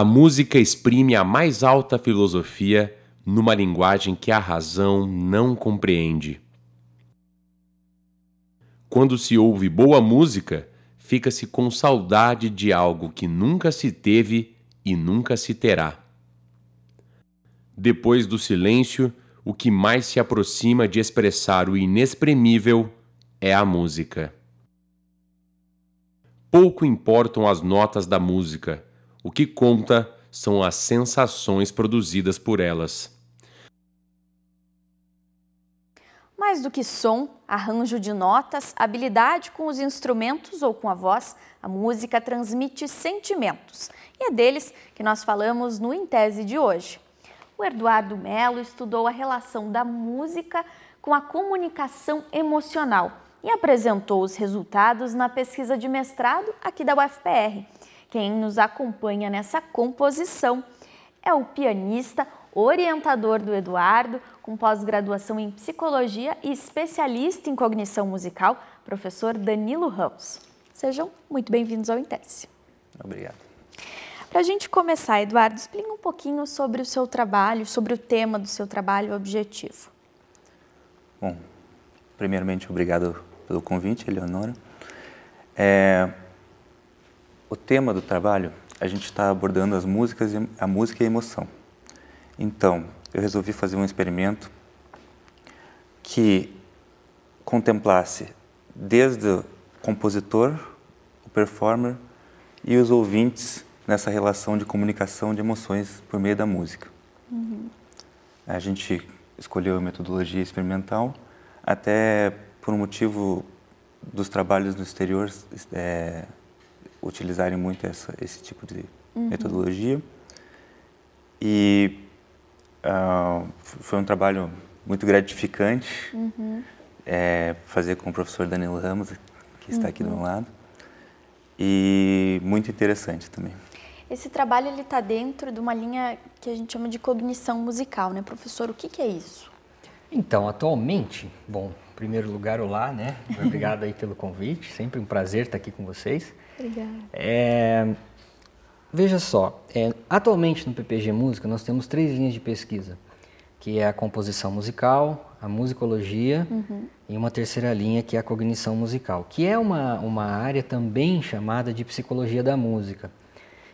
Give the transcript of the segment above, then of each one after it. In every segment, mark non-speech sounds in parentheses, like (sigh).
A música exprime a mais alta filosofia numa linguagem que a razão não compreende. Quando se ouve boa música, fica-se com saudade de algo que nunca se teve e nunca se terá. Depois do silêncio, o que mais se aproxima de expressar o inexprimível é a música. Pouco importam as notas da música o que conta são as sensações produzidas por elas. Mais do que som, arranjo de notas, habilidade com os instrumentos ou com a voz, a música transmite sentimentos. E é deles que nós falamos no Em Tese de hoje. O Eduardo Melo estudou a relação da música com a comunicação emocional e apresentou os resultados na pesquisa de mestrado aqui da UFPR. Quem nos acompanha nessa composição é o pianista, orientador do Eduardo, com pós-graduação em psicologia e especialista em cognição musical, professor Danilo Ramos. Sejam muito bem-vindos ao Intesse. Obrigado. Para a gente começar, Eduardo, explica um pouquinho sobre o seu trabalho, sobre o tema do seu trabalho, o objetivo. Bom, primeiramente, obrigado pelo convite, Eleonora. É, o tema do trabalho, a gente está abordando as músicas, a música e a emoção. Então, eu resolvi fazer um experimento que contemplasse desde o compositor, o performer e os ouvintes nessa relação de comunicação de emoções por meio da música. Uhum. A gente escolheu a metodologia experimental, até por um motivo dos trabalhos no exterior é, utilizarem muito essa, esse tipo de uhum. metodologia. E uh, foi um trabalho muito gratificante uhum. é, fazer com o professor Danilo Ramos, que está aqui do meu uhum. lado, e muito interessante também. Esse trabalho ele está dentro de uma linha que a gente chama de cognição musical, né, professor? O que, que é isso? Então, atualmente, bom, em primeiro lugar, olá, né? (laughs) Obrigado aí pelo convite, sempre um prazer estar aqui com vocês. Obrigada. É, veja só, é, atualmente no PPG Música nós temos três linhas de pesquisa, que é a composição musical, a musicologia uhum. e uma terceira linha que é a cognição musical, que é uma, uma área também chamada de psicologia da música.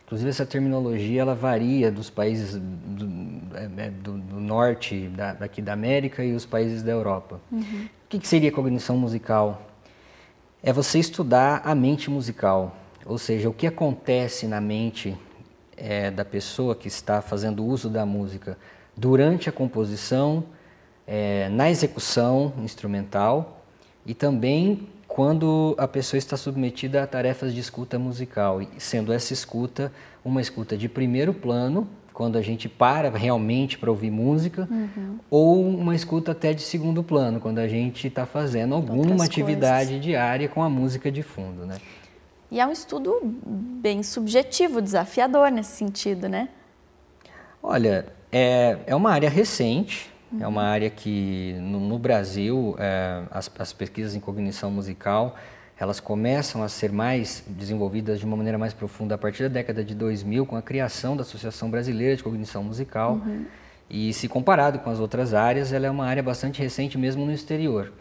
Inclusive essa terminologia ela varia dos países do, é, é, do, do norte da, daqui da América e os países da Europa. Uhum. O que, que seria cognição musical? é você estudar a mente musical, ou seja, o que acontece na mente é, da pessoa que está fazendo uso da música durante a composição, é, na execução instrumental e também quando a pessoa está submetida a tarefas de escuta musical, sendo essa escuta uma escuta de primeiro plano quando a gente para realmente para ouvir música, uhum. ou uma escuta até de segundo plano, quando a gente está fazendo alguma atividade diária com a música de fundo, né? E é um estudo bem subjetivo, desafiador nesse sentido, né? Olha, é, é uma área recente, uhum. é uma uhum. área que no, no Brasil é, as, as pesquisas em cognição musical elas começam a ser mais desenvolvidas de uma maneira mais profunda a partir da década de 2000, com a criação da Associação Brasileira de Cognição Musical. Uhum. E se comparado com as outras áreas, ela é uma área bastante recente mesmo no exterior.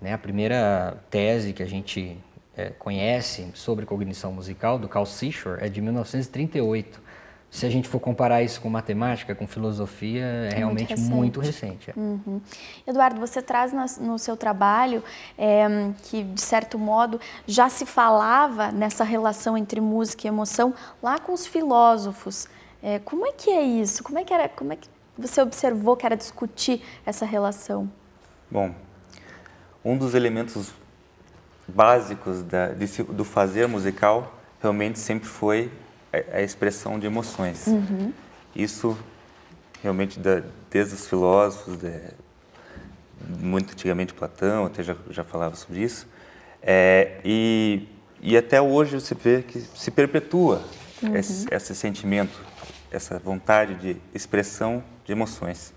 Né? A primeira tese que a gente é, conhece sobre cognição musical, do Carl Seashore, é de 1938 se a gente for comparar isso com matemática, com filosofia, é, é realmente muito recente. Muito recente é. uhum. Eduardo, você traz no seu trabalho é, que, de certo modo, já se falava nessa relação entre música e emoção lá com os filósofos. Eh, como é que é isso? Como é que, era, como é que você observou que era discutir essa relação? Bom, um dos elementos básicos da, do fazer musical realmente sempre foi é, é a, expressão de emoções. Uhum. Isso realmente da, desde os filósofos, de, é, muito antigamente Platão até já, já falava sobre isso, é, e, e até hoje você vê que se perpetua uhum. esse, esse sentimento, essa vontade de expressão de emoções.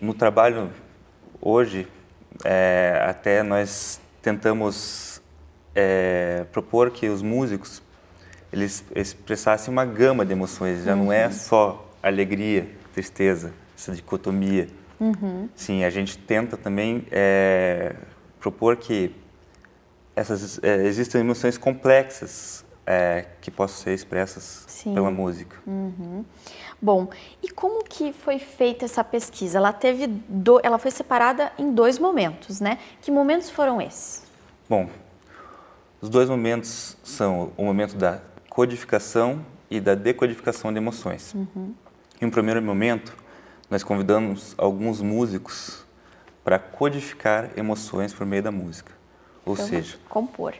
No trabalho hoje, é, até nós tentamos é, propor que os músicos eles expressassem uma gama de emoções, já uhum. não é uhum. só alegria, tristeza, essa dicotomia. Uhum. Sim, a gente tenta também é, propor que essas é, existem emoções complexas é, que possam ser expressas Sim. pela música. Uhum. Bom, e como que foi feita essa pesquisa? Ela teve do, ela foi separada em dois momentos, né? Que momentos foram esses? Bom, os dois momentos são o momento da codificação e da decodificação de emoções. Uhum. Em um primeiro momento, nós convidamos alguns músicos para codificar emoções por meio da música, ou então, seja, compor.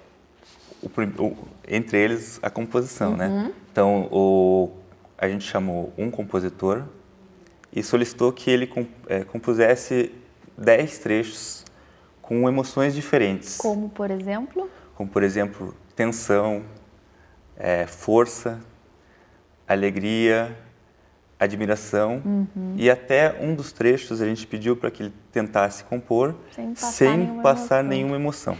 O, o, entre eles a composição, né? uhum. né? Então o, a gente chamou um compositor e solicitou que ele comp, é, compusesse dez trechos com emoções diferentes. Como por exemplo? Como por exemplo tensão, é, força, alegria, admiração uhum. e até um dos trechos a gente pediu para que ele tentasse compor sem passar, sem nenhuma, passar emoção. nenhuma, emoção.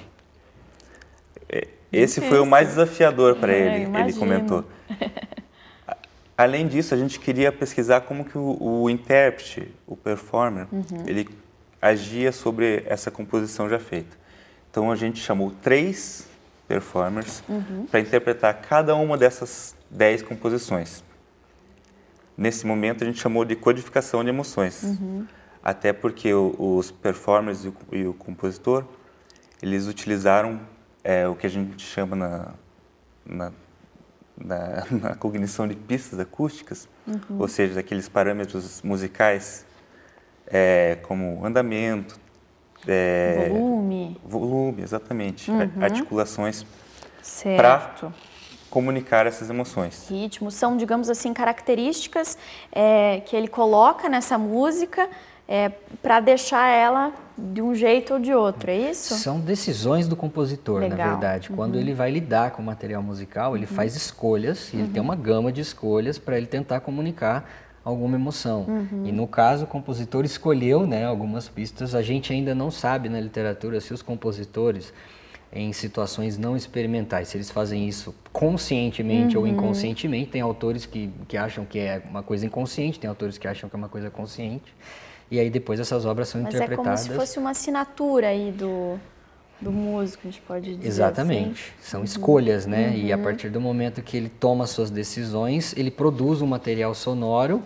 É, esse Difícil. foi o mais desafiador para é, ele, ele comentou. (laughs) Além disso, a gente queria pesquisar como que o, o intérprete, o performer, uhum. ele agia sobre essa composição já feita. Então a gente chamou três performers uhum. para interpretar cada uma dessas 10 composições. Nesse momento a gente chamou de codificação de emoções, uhum. até porque os performers e o, e o, compositor eles utilizaram é, o que a gente chama na, na, na, (laughs) na cognição de pistas acústicas, uhum. ou seja, aqueles parâmetros musicais é, como andamento, é, volume. Volume, exatamente. Uhum. Articulações para comunicar essas emoções. Ritmos são, digamos assim, características é, que ele coloca nessa música é, para deixar ela de um jeito ou de outro, é isso? São decisões do compositor, Legal. na verdade. Uhum. Quando ele vai lidar com o material musical, ele uhum. faz escolhas, e ele tem uhum. uma gama de escolhas para ele tentar comunicar alguma emoção. Uhum. E no caso, o compositor escolheu né, algumas pistas. A gente ainda não sabe na literatura se os compositores, em situações não experimentais, se eles fazem isso conscientemente uhum. ou inconscientemente. Tem autores que, que acham que é uma coisa inconsciente, tem autores que acham que é uma coisa consciente. E aí depois essas obras são Mas interpretadas. É como se fosse uma assinatura aí do do músico, a gente pode dizer. Exatamente. Assim. São escolhas, né? Uhum. E a uhum. partir do momento que ele toma suas decisões, ele produz um material sonoro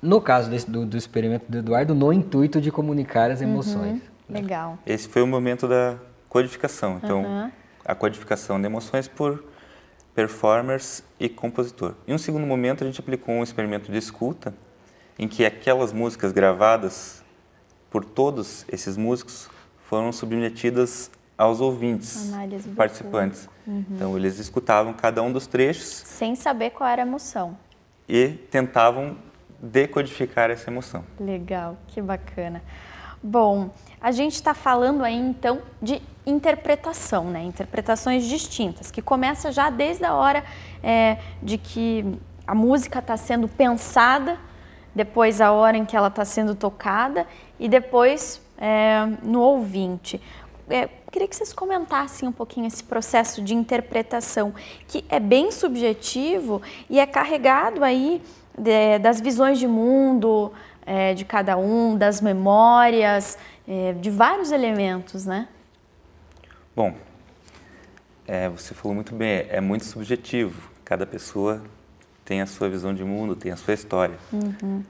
no caso desse, do, do, experimento do Eduardo, no intuito de comunicar as uhum, emoções. Uhum, legal. Esse foi o momento da codificação. Então, uhum. a codificação de emoções por performers e compositor. Em um segundo momento, a gente aplicou um experimento de escuta, em que aquelas músicas gravadas por todos esses músicos foram submetidas aos ouvintes, Análise participantes. Uhum. Então, eles escutavam cada um dos trechos. Sem saber qual era a emoção. E tentavam decodificar essa emoção. Legal, que bacana. Bom, a gente está falando aí então de interpretação, né? Interpretações distintas, que começa já desde a hora é, de que a música está sendo pensada, depois a hora em que ela está sendo tocada e depois é, no ouvinte. É, queria que vocês comentassem um pouquinho esse processo de interpretação, que é bem subjetivo e é carregado aí de, das visões de mundo é, de cada um, das memórias, é, de vários elementos, né? Bom, é, você falou muito bem, é muito subjetivo. Cada pessoa tem a sua visão de mundo, tem a sua história. Uhum.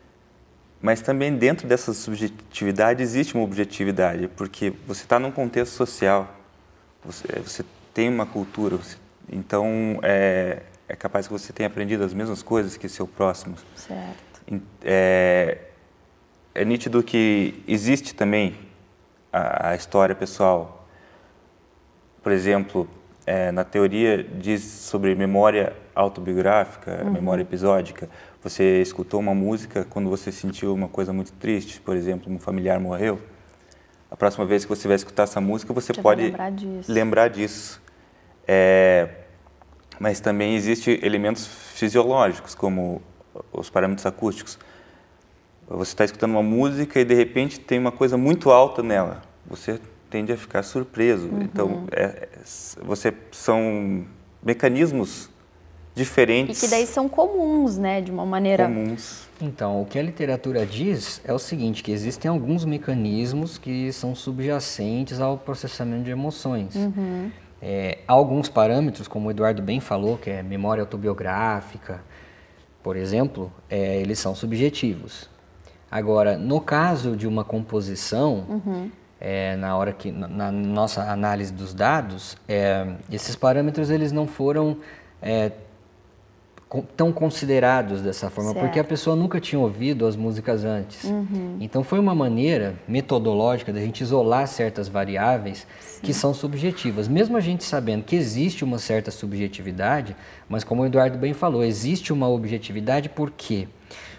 Mas também dentro dessa subjetividade existe uma objetividade, porque você está num contexto social, você, você, tem uma cultura, você, então é, é capaz que você tenha aprendido as mesmas coisas que seu próximo. Certo. É, é nítido que existe também a, a história pessoal. Por exemplo, é, na teoria diz sobre memória autobiográfica, uhum. memória episódica. Você escutou uma música quando você sentiu uma coisa muito triste, por exemplo, um familiar morreu. A próxima vez que você vai escutar essa música, você pode lembrar disso. Lembrar disso. É, mas também existem elementos fisiológicos, como os parâmetros acústicos. Você está escutando uma música e de repente tem uma coisa muito alta nela. Você tende a ficar surpreso. Uhum. Então, é, é, você são mecanismos diferentes. E que daí são comuns, né, de uma maneira comuns. Então, o que a literatura diz é o seguinte, que existem alguns mecanismos que são subjacentes ao processamento de emoções. Uhum. É, alguns parâmetros, como o Eduardo bem falou, que é memória autobiográfica, por exemplo, é, eles são subjetivos. Agora, no caso de uma composição, uhum. é, na hora que na, na nossa análise dos dados, é, esses parâmetros eles não foram é, tão considerados dessa forma, certo. porque a pessoa nunca tinha ouvido as músicas antes. Uhum. Então foi uma maneira metodológica da gente isolar certas variáveis Sim. que são subjetivas. Mesmo a gente sabendo que existe uma certa subjetividade, mas como o Eduardo bem falou, existe uma objetividade por quê?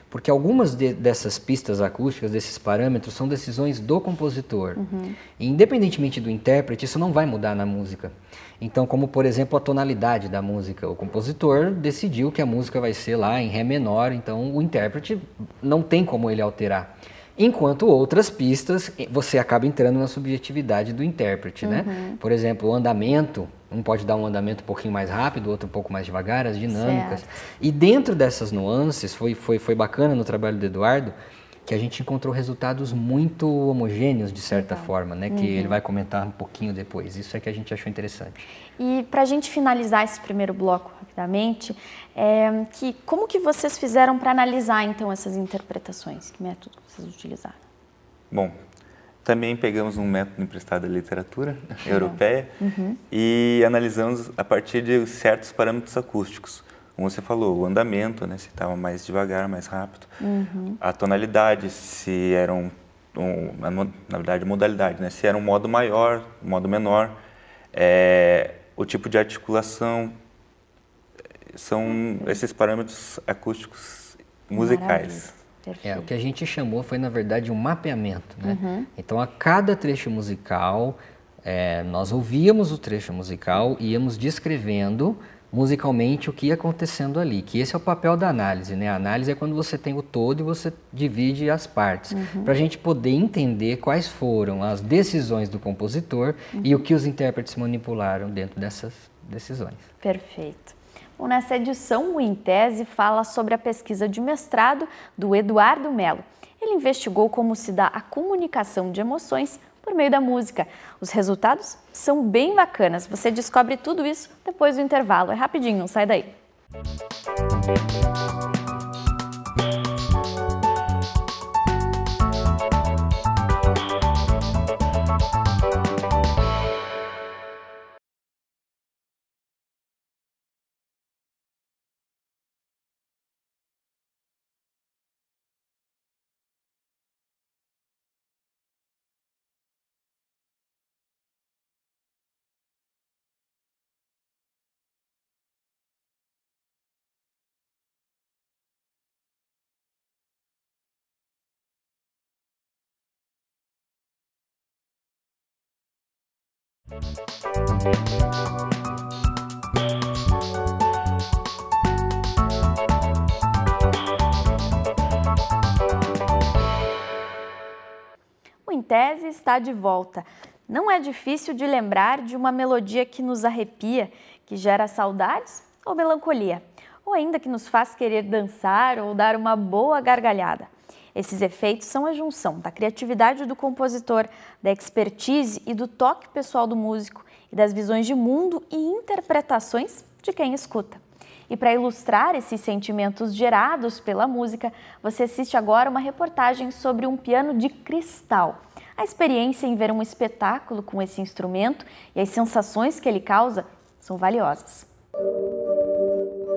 Porque algumas de, dessas pistas acústicas, desses parâmetros, são decisões do compositor. Uhum. E independentemente do intérprete, isso não vai mudar na música. Então, como por exemplo a tonalidade da música, o compositor decidiu que a música vai ser lá em Ré menor, então o intérprete não tem como ele alterar. Enquanto outras pistas, você acaba entrando na subjetividade do intérprete, né? uhum. né? Por exemplo, o andamento, um pode dar um andamento um pouquinho mais rápido, outro um pouco mais devagar, as dinâmicas. Certo. E dentro dessas nuances, foi, foi, foi bacana no trabalho do Eduardo, que a gente encontrou resultados muito homogêneos, de certa então, forma, né? Uhum. Que ele uhum. vai comentar um pouquinho depois. Isso é que a gente achou interessante. E para a gente finalizar esse primeiro bloco rapidamente, é, que, como que vocês fizeram para analisar, então, essas interpretações? Que método utilizar. Bom, também pegamos um método emprestado da literatura (laughs) europeia uhum. e analisamos a partir de certos parâmetros acústicos. Como você falou, o andamento, né, se estava mais devagar, mais rápido, uhum. a tonalidade, se era um, um, na verdade, modalidade, né, se era um modo maior, um modo menor, é, o tipo de articulação, é, são esses parâmetros acústicos musicais. Maravilha. É, o que a gente chamou foi, na verdade, um mapeamento. Né? Uhum. Então, a cada trecho musical, é, nós ouvíamos o trecho musical e íamos descrevendo musicalmente o que ia acontecendo ali, que esse é o papel da análise, né? A análise é quando você tem o todo e você divide as partes, uhum. para a gente poder entender quais foram as decisões do compositor uhum. e o que os intérpretes manipularam dentro dessas decisões. Perfeito. Bom, nessa edição, o Em Tese fala sobre a pesquisa de mestrado do Eduardo Melo. Ele investigou como se dá a comunicação de emoções por meio da música. Os resultados são bem bacanas. Você descobre tudo isso depois do intervalo. É rapidinho, não sai daí. Música O Em Tese está de volta. Não é difícil de lembrar de uma melodia que nos arrepia, que gera saudades ou melancolia, ou ainda que nos faz querer dançar ou dar uma boa gargalhada. Esses efeitos são a junção da criatividade do compositor, da expertise e do toque pessoal do músico e das visões de mundo e interpretações de quem escuta. E para ilustrar esses sentimentos gerados pela música, você assiste agora uma reportagem sobre um piano de cristal. A experiência em ver um espetáculo com esse instrumento e as sensações que ele causa são valiosas.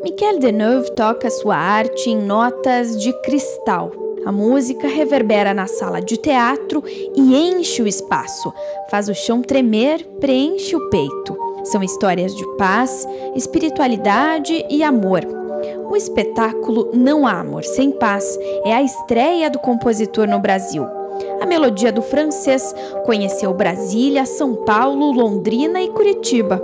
Michel Deneuve toca sua arte em notas de cristal. A música reverbera na sala de teatro e enche o espaço, faz o chão tremer, preenche o peito. São histórias de paz, espiritualidade e amor. O espetáculo Não Há Amor Sem Paz é a estreia do compositor no Brasil. A melodia do francês conheceu Brasília, São Paulo, Londrina e Curitiba.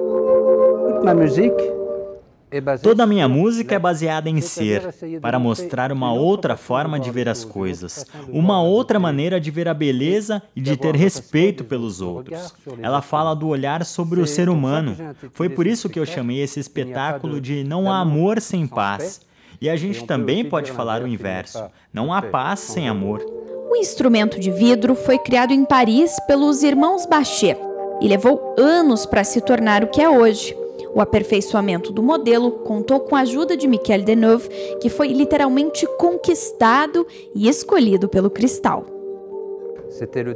É Toda a minha música é né? baseada em ser, para mostrar uma outra forma de ver as coisas, né? uma outra maneira de ver a beleza e de ter respeito né? pelos outros. Ela fala do olhar sobre o ser então humano. Foi por isso que eu chamei esse espetáculo de Não há amor sem paz. E a gente também pode falar o inverso: tá não há paz sem amor. O instrumento de vidro foi criado em Paris pelos irmãos Bachet e levou anos para se tornar o que é hoje o aperfeiçoamento do modelo contou com a ajuda de Michel Deneuve, que foi literalmente conquistado e escolhido pelo Cristal.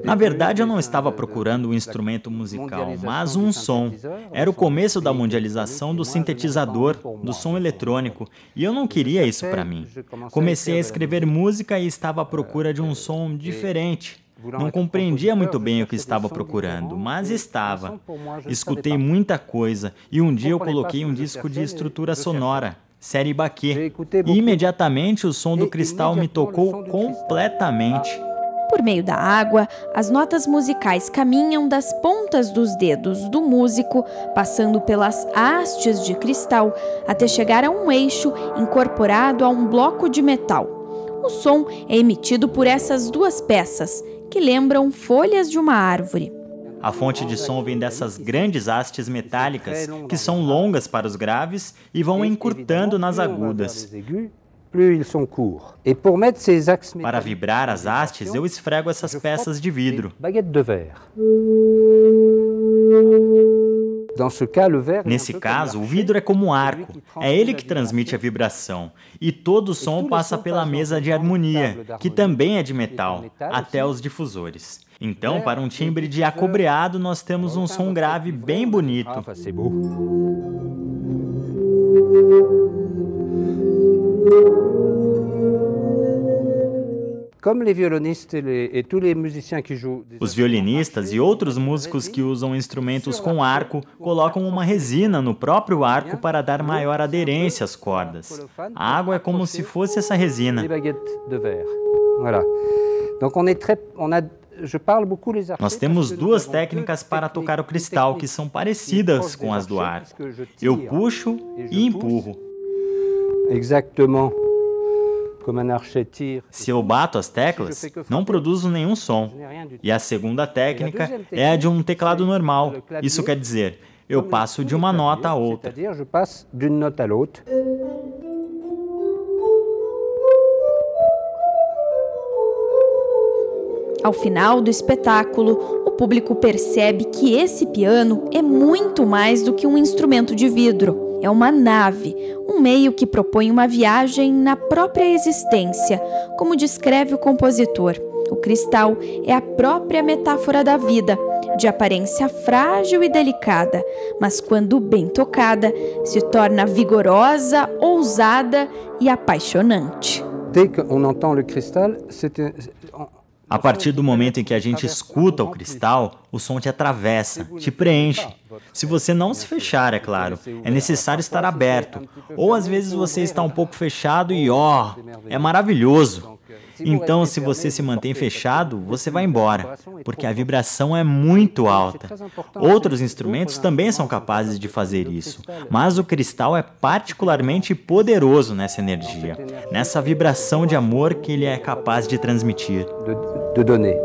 Na verdade, eu não estava procurando um instrumento musical, mas um som. É Era o começo da mundialização do sintetizador, do som eletrônico, e eu não queria isso para mim. Comecei a escrever música e estava à procura de um é, som é. diferente. Não compreendia muito bem o que estava procurando, mas estava. Escutei muita coisa e um dia eu coloquei um disco de né? estrutura sonora, série Baquet, e imediatamente o som do cristal me tocou completamente. Por meio da água, as notas musicais caminham das pontas dos dedos do músico, passando pelas hastes de cristal, até chegar a um eixo incorporado a um bloco de metal. O som é emitido por essas duas peças que lembram folhas de uma árvore. A fonte de som vem dessas grandes hastes metálicas, que são longas para os graves e vão encurtando nas agudas. Para vibrar as hastes, eu esfrego essas peças de vidro. Nesse caso, o vidro é como um arco, é ele que transmite a vibração, e todo o som passa pela mesa de harmonia, que também é de metal, até os difusores. Então, para um timbre de acobreado, nós temos um som grave bem bonito. Ah, os violinistas e outros músicos que usam instrumentos com arco colocam uma resina no próprio arco para dar maior aderência às cordas. A água é como se fosse essa resina. Nós temos duas técnicas para tocar o cristal que são parecidas com as do arco. Eu puxo e empurro. Exatamente. Se eu bato as teclas, não produzo nenhum som. E a segunda técnica é a de um teclado normal. Isso quer dizer, eu passo de uma nota a outra. Ao final do espetáculo, o público percebe que esse piano é muito mais do que um instrumento de vidro é uma nave, um meio que propõe uma viagem na própria existência, como descreve o compositor. O cristal é a própria metáfora da vida, de aparência frágil e delicada, mas quando bem tocada, se torna vigorosa, ousada e apaixonante. cristal, a partir do momento em que a gente escuta o cristal, o som te atravessa, te preenche, se você não se fechar, é claro, é necessário estar aberto. Ou às vezes você está um pouco fechado e ó, oh, é maravilhoso. Então, se você se mantém fechado, você vai embora, porque a vibração é muito alta. Outros instrumentos também são capazes de fazer isso, mas o cristal é particularmente poderoso nessa energia, nessa vibração de amor que ele é capaz de transmitir. De, de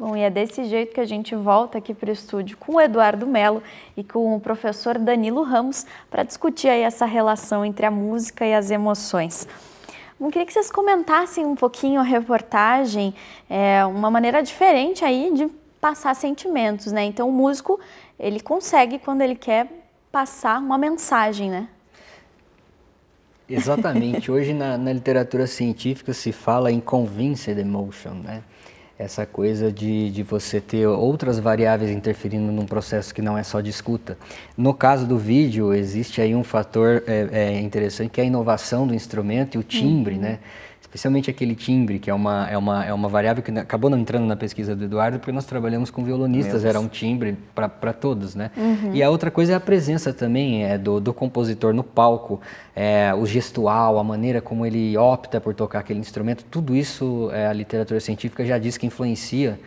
Bom, e é desse jeito que a gente volta aqui para o estúdio com o Eduardo Melo e com o professor Danilo Ramos para discutir aí essa relação entre a música e as emoções. Eu queria que vocês comentassem um pouquinho a reportagem, é, uma maneira diferente aí de passar sentimentos, né? Então o músico, ele consegue quando ele quer passar uma mensagem, né? Exatamente. (laughs) Hoje na, na literatura científica se fala em convinced emotion, né? essa coisa de, de você ter outras variáveis interferindo num processo que não é só de escuta. No caso do vídeo, existe aí um fator é, é, interessante que é a inovação do instrumento e o timbre, uhum. né? especialmente aquele timbre, que é uma, é uma, é uma variável que acabou não entrando na pesquisa do Eduardo, porque nós trabalhamos com violonistas, era um timbre para todos, né? Uhum. E a outra coisa é a presença também é, do, do compositor no palco, é, o gestual, a maneira como ele opta por tocar aquele instrumento, tudo isso é, a literatura científica já diz que influencia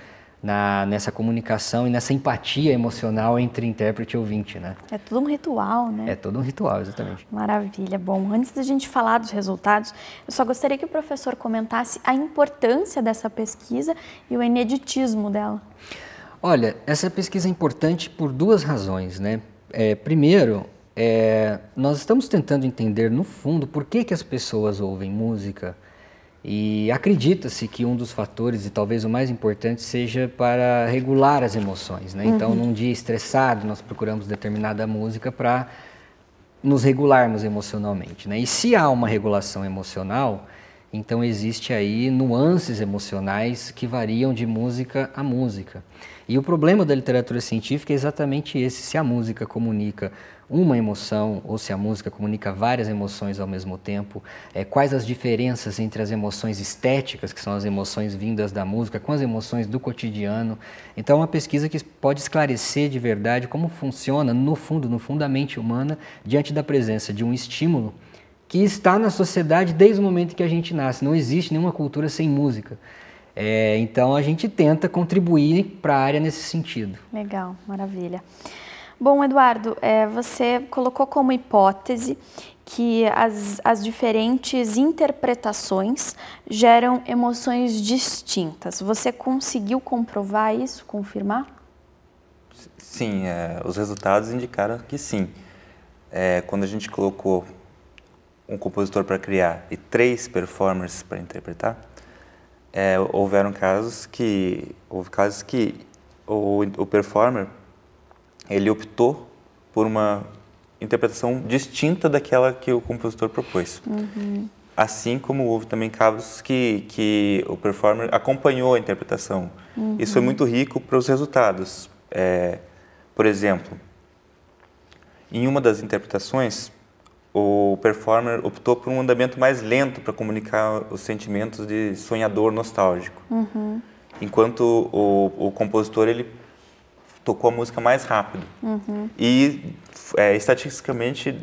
na, nessa comunicação e nessa empatia emocional entre intérprete e ouvinte, né? É todo um ritual, né? É todo um ritual, exatamente. Maravilha. Bom, antes da gente falar dos resultados, eu só gostaria que o professor comentasse a importância dessa pesquisa e o ineditismo dela. Olha, essa pesquisa é importante por duas razões, né? É, primeiro, é, nós estamos tentando entender no fundo por que, que as pessoas ouvem música, e acredita-se que um dos fatores, e talvez o mais importante, seja para regular as emoções. Né? Então, uhum. Então, num dia estressado, nós procuramos determinada música para nos regularmos emocionalmente. Né? E se há uma regulação emocional, então existe aí nuances emocionais que variam de música a música. E o problema da literatura científica é exatamente esse: se a música comunica uma emoção ou se a música comunica várias emoções ao mesmo tempo, é, quais as diferenças entre as emoções estéticas, que são as emoções vindas da música, com as emoções do cotidiano. Então, é uma pesquisa que pode esclarecer de verdade como funciona, no fundo, no fundamento humana, diante da presença de um estímulo que está na sociedade desde o momento que a gente nasce. Não existe nenhuma cultura sem música. É, então a gente tenta contribuir para a área nesse sentido. Legal, maravilha. Bom, Eduardo, é, você colocou como hipótese que as, as diferentes interpretações geram emoções distintas. Você conseguiu comprovar isso, confirmar? Sim, é, os resultados indicaram que sim. É, quando a gente colocou um compositor para criar e três performers para interpretar, é, houveram casos que houve casos que o, o performer ele optou por uma interpretação distinta daquela que o compositor propôs. Uhum. Assim como houve também casos que, que o performer acompanhou a interpretação. Uhum. Isso foi muito rico para os resultados. É, por exemplo, em uma das interpretações, o performer optou por um andamento mais lento para comunicar os sentimentos de sonhador nostálgico. Uhum. Enquanto o, o, compositor ele tocou a música mais rápido. Uhum. E é, estatisticamente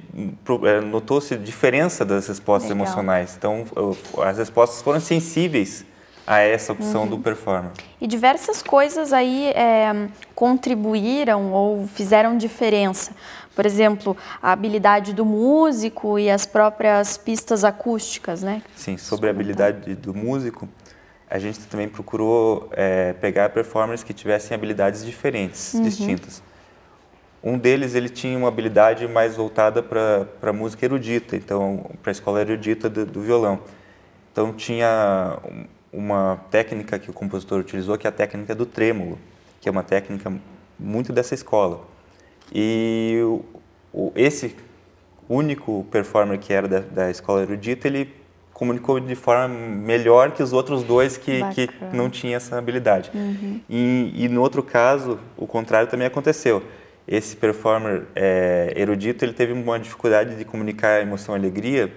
é, notou-se diferença das respostas Legal. emocionais. Então, as respostas foram sensíveis a essa opção uhum. do performer. E diversas coisas aí é, contribuíram ou fizeram diferença. Por exemplo, a habilidade do músico e as próprias pistas acústicas, né? Sim, sobre a habilidade do músico, a gente também procurou é, pegar performers que tivessem habilidades diferentes, uhum. distintas. Um deles ele tinha uma habilidade mais voltada para música erudita, então para a escola erudita do, do violão. Então tinha uma técnica que o compositor utilizou, que é a técnica do trêmulo, que é uma técnica muito dessa escola. E o, o, esse único performer que era da, da, escola erudita, ele comunicou de forma melhor que os outros dois que, que não tinham essa habilidade. Uhum. E, e no outro caso, o contrário também aconteceu esse performer é, erudito ele teve uma dificuldade de comunicar emoção e alegria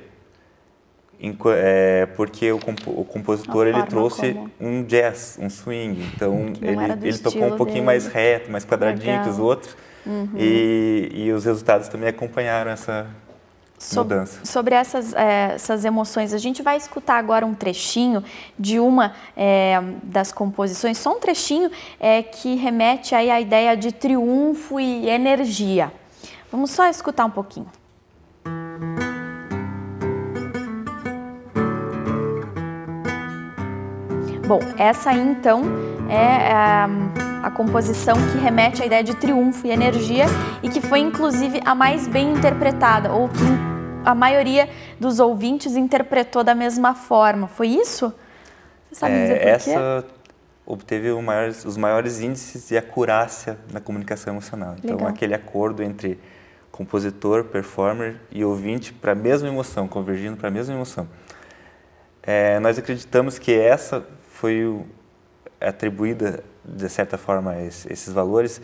é, porque o, comp o compositor ele trouxe como... um jazz, um swing, então ele, ele tocou um pouquinho dele. mais reto, mais quadradinho Legal. que os outros, uhum. e, e os resultados também acompanharam essa so mudança. Sobre essas, é, essas emoções, a gente vai escutar agora um trechinho de uma é, das composições, só um trechinho é, que remete aí à ideia de triunfo e energia. Vamos só escutar um pouquinho. Bom, essa aí então é a, é, a, composição que remete à ideia de triunfo e energia e que foi inclusive a mais bem interpretada, ou que a maioria dos ouvintes interpretou da mesma forma. Foi isso? Você sabe é, dizer por essa... quê? Essa obteve os maiores índices de acurácia na comunicação emocional. Então, Legal. aquele acordo entre compositor, performer e ouvinte para a mesma emoção, convergindo para a mesma emoção. É, nós acreditamos que essa foi atribuída, de certa forma, esses valores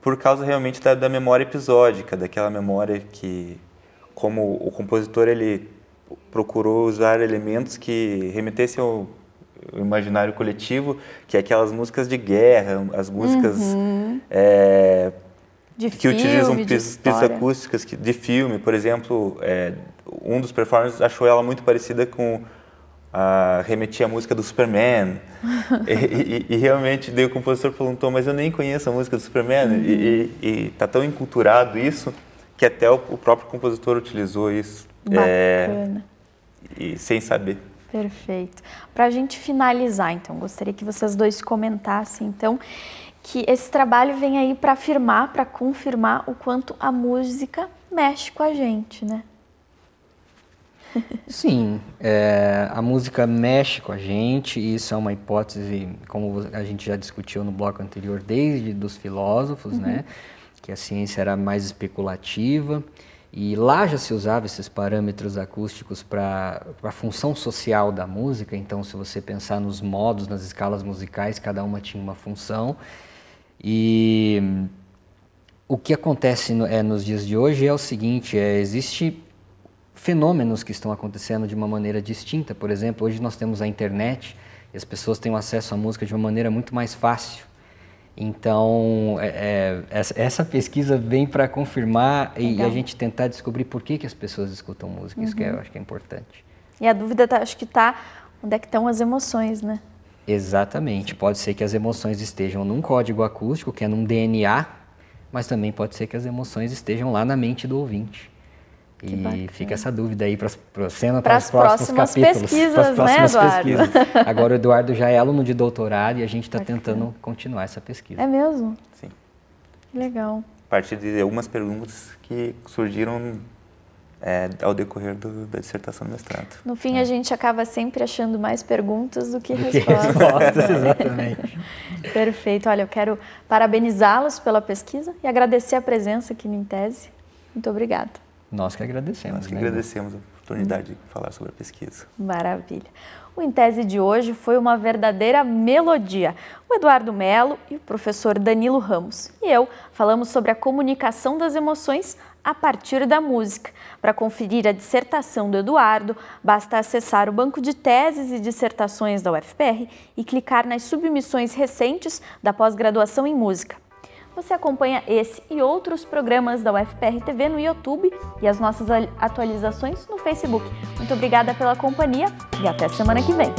por causa realmente da, da memória episódica, daquela memória que, como o compositor, ele procurou usar elementos que remetessem ao imaginário coletivo, que é aquelas músicas de guerra, as músicas uhum. é, que filme, utilizam pistas, acústicas de filme, por exemplo, é, um dos performers achou ela muito parecida com uh, remetia à música do Superman. e, e, e, realmente, daí o compositor perguntou, mas eu nem conheço a música do Superman. Uhum. E, e, tá tão enculturado isso que até o, o próprio compositor utilizou isso. É, Bacana. É, e sem saber. Perfeito. Para a gente finalizar, então, gostaria que vocês dois comentassem, então, que esse trabalho vem aí para afirmar, para confirmar o quanto a música mexe com a gente, né? Sim, é, a música mexe com a gente, e isso é uma hipótese, como a gente já discutiu no bloco anterior, desde dos filósofos, né? uhum. né? Que a ciência era mais especulativa, e lá já se usava esses parâmetros acústicos para a função social da música, então se você pensar nos modos, nas escalas musicais, cada uma tinha uma função, e o que acontece no, é, nos dias de hoje é o seguinte, é, existe fenômenos que estão acontecendo de uma maneira distinta. Por exemplo, hoje nós temos a internet e as pessoas têm acesso à música de uma maneira muito mais fácil. Então, é, é, essa pesquisa vem para confirmar e a gente tentar descobrir por que, que as pessoas escutam música. Uhum. Isso que é, eu uhum. acho que é importante. E a dúvida, tá, acho que está onde é que estão as emoções, né? Exatamente. Pode ser que as emoções estejam num código acústico, que é num DNA, mas também pode ser que as emoções estejam lá na mente do ouvinte. Que e bacana. fica essa dúvida aí para cena para as próximos capítulos. Pesquisas, as né, próximas né, Eduardo? pesquisas. (laughs) Agora o Eduardo já é aluno de doutorado e a gente está tentando continuar essa pesquisa. É mesmo? Sim. Legal. A partir de algumas perguntas que surgiram é, ao decorrer do, da dissertação do mestrado. No fim, é. a gente acaba sempre achando mais perguntas do que do respostas. Que respostas (laughs) exatamente. Perfeito. Olha, eu quero parabenizá-los pela pesquisa e agradecer a presença aqui no tese Muito obrigada. Nós que agradecemos. Nós que né? agradecemos a oportunidade de falar sobre a pesquisa. Maravilha. O Em Tese de hoje foi uma verdadeira melodia. O Eduardo Melo e o professor Danilo Ramos e eu falamos sobre a comunicação das emoções a partir da música. Para conferir a dissertação do Eduardo, basta acessar o banco de teses e dissertações da UFPR e clicar nas submissões recentes da pós-graduação em música. Você acompanha esse e outros programas da UFPR TV no YouTube e as nossas atualizações no Facebook. Muito obrigada pela companhia e até semana que vem.